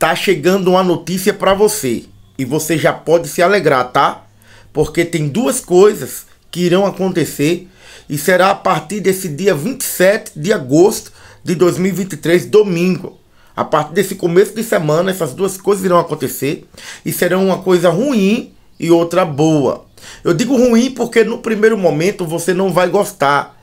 tá chegando uma notícia para você e você já pode se alegrar, tá? Porque tem duas coisas que irão acontecer e será a partir desse dia 27 de agosto de 2023, domingo. A partir desse começo de semana, essas duas coisas irão acontecer e serão uma coisa ruim e outra boa. Eu digo ruim porque no primeiro momento você não vai gostar,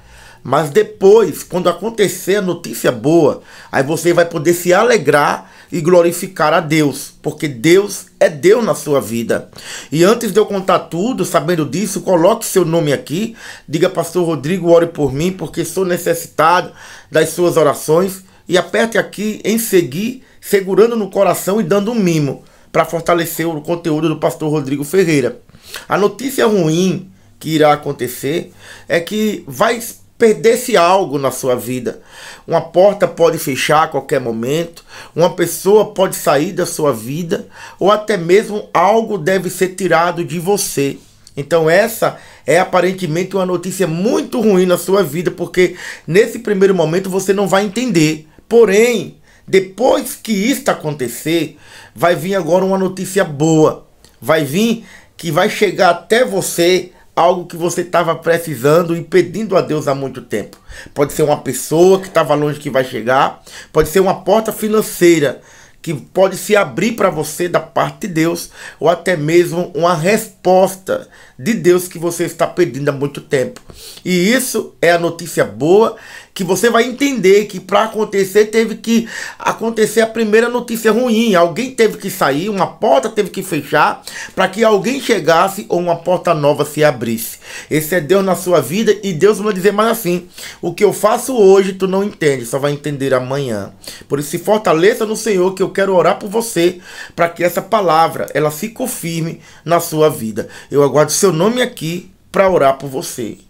mas depois, quando acontecer a notícia boa, aí você vai poder se alegrar e glorificar a Deus, porque Deus é Deus na sua vida. E antes de eu contar tudo, sabendo disso, coloque seu nome aqui, diga pastor Rodrigo, ore por mim, porque sou necessitado das suas orações e aperte aqui em seguir, segurando no coração e dando um mimo para fortalecer o conteúdo do pastor Rodrigo Ferreira. A notícia ruim que irá acontecer é que vai perdesse algo na sua vida. Uma porta pode fechar a qualquer momento, uma pessoa pode sair da sua vida, ou até mesmo algo deve ser tirado de você. Então, essa é aparentemente uma notícia muito ruim na sua vida, porque nesse primeiro momento você não vai entender. Porém, depois que isto acontecer, vai vir agora uma notícia boa. Vai vir que vai chegar até você algo que você estava precisando e pedindo a Deus há muito tempo. Pode ser uma pessoa que estava longe que vai chegar, pode ser uma porta financeira que pode se abrir para você da parte de Deus, ou até mesmo uma resposta de Deus que você está pedindo há muito tempo. E isso é a notícia boa que você vai entender que para acontecer teve que acontecer a primeira notícia ruim, alguém teve que sair, uma porta teve que fechar para que alguém chegasse ou uma porta nova se abrisse. Esse é Deus na sua vida e Deus vai dizer mais assim: o que eu faço hoje tu não entende, só vai entender amanhã. Por isso se fortaleça no Senhor que eu quero orar por você para que essa palavra ela se confirme na sua vida. Eu aguardo seu nome aqui para orar por você.